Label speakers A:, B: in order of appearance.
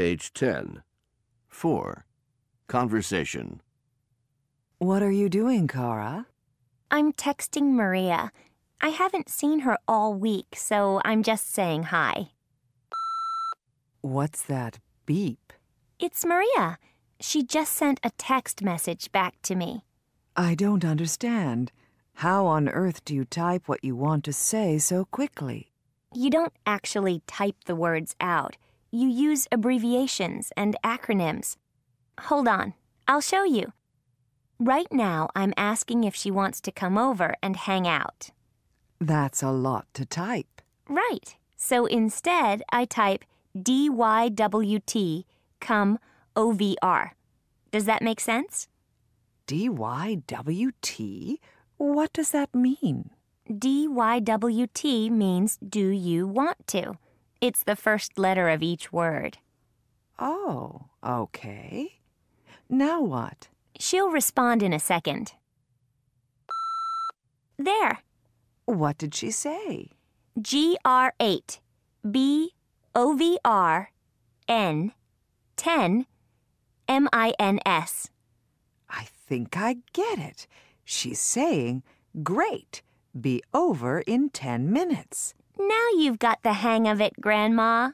A: Page 10. 4. Conversation. What are you doing, Kara? I'm texting Maria. I haven't seen her all week, so I'm just saying hi. What's that beep? It's Maria. She just sent a text message back to me. I don't understand. How on earth do you type what you want to say so quickly? You don't actually type the words out you use abbreviations and acronyms. Hold on, I'll show you. Right now, I'm asking if she wants to come over and hang out. That's a lot to type. Right. So instead, I type DYWT come OVR. Does that make sense? DYWT? What does that mean? DYWT means do you want to? It's the first letter of each word. Oh, okay. Now what? She'll respond in a second. There. What did she say? GR8, V R, N, 10, M-I-N-S. I think I get it. She's saying, great, be over in 10 minutes. Now you've got the hang of it, Grandma.